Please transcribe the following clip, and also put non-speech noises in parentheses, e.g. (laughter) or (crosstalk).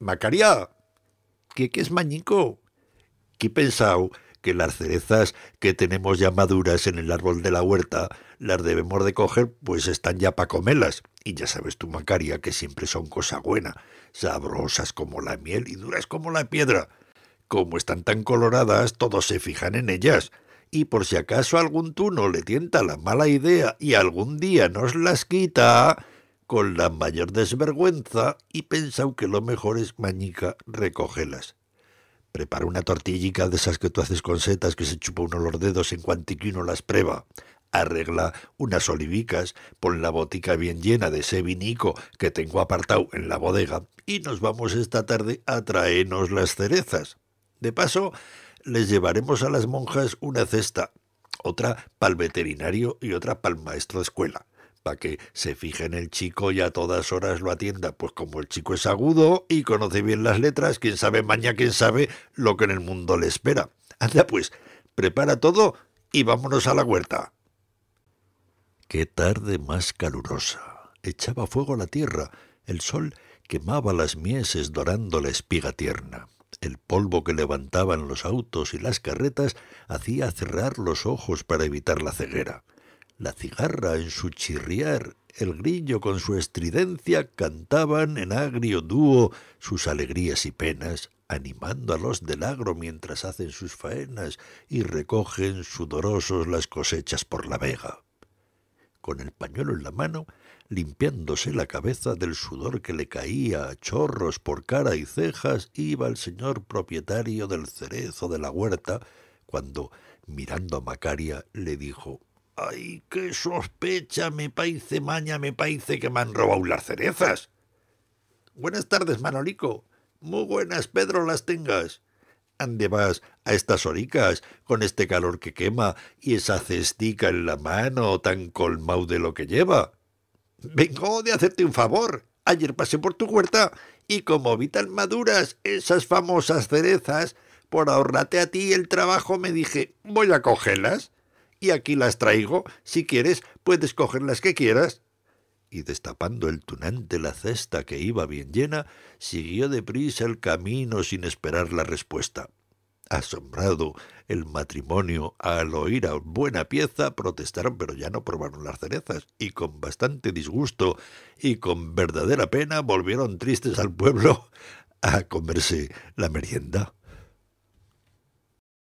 Macaria, ¿qué es mañico, ¿Qué pensao que las cerezas que tenemos ya maduras en el árbol de la huerta las debemos de coger, pues están ya para comelas, Y ya sabes tú, Macaria, que siempre son cosa buena, sabrosas como la miel y duras como la piedra. Como están tan coloradas, todos se fijan en ellas. Y por si acaso algún tuno le tienta la mala idea y algún día nos las quita, con la mayor desvergüenza y pensau que lo mejor es mañica recogelas. Prepara una tortillica de esas que tú haces con setas que se chupa uno los dedos en cuantiquino las prueba. Arregla unas olivicas, pon la botica bien llena de ese vinico que tengo apartado en la bodega y nos vamos esta tarde a traernos las cerezas. De paso, les llevaremos a las monjas una cesta, otra pa'l veterinario y otra pa'l maestro de escuela para que se fije en el chico y a todas horas lo atienda. Pues como el chico es agudo y conoce bien las letras, quién sabe mañana, quién sabe lo que en el mundo le espera. Anda pues, prepara todo y vámonos a la huerta. Qué tarde más calurosa. Echaba fuego a la tierra. El sol quemaba las mieses dorando la espiga tierna. El polvo que levantaban los autos y las carretas hacía cerrar los ojos para evitar la ceguera. La cigarra en su chirriar, el grillo con su estridencia cantaban en agrio dúo sus alegrías y penas, animando a los del agro mientras hacen sus faenas y recogen sudorosos las cosechas por la vega. Con el pañuelo en la mano, limpiándose la cabeza del sudor que le caía a chorros por cara y cejas, iba el señor propietario del cerezo de la huerta, cuando, mirando a Macaria, le dijo ¡Ay, qué sospecha! Me paice maña, me paice que me han robado las cerezas. Buenas tardes, Manolico. Muy buenas, Pedro, las tengas. Ande vas a estas horicas, con este calor que quema y esa cestica en la mano tan colmau de lo que lleva. Vengo de hacerte un favor. Ayer pasé por tu huerta y como vi tan maduras esas famosas cerezas, por ahorrarte a ti el trabajo me dije, voy a cogerlas y aquí las traigo. Si quieres, puedes coger las que quieras. Y destapando el tunante la cesta que iba bien llena, siguió de prisa el camino sin esperar la respuesta. Asombrado, el matrimonio, al oír a buena pieza, protestaron, pero ya no probaron las cerezas, y con bastante disgusto y con verdadera pena volvieron tristes al pueblo (laughs) a comerse la merienda.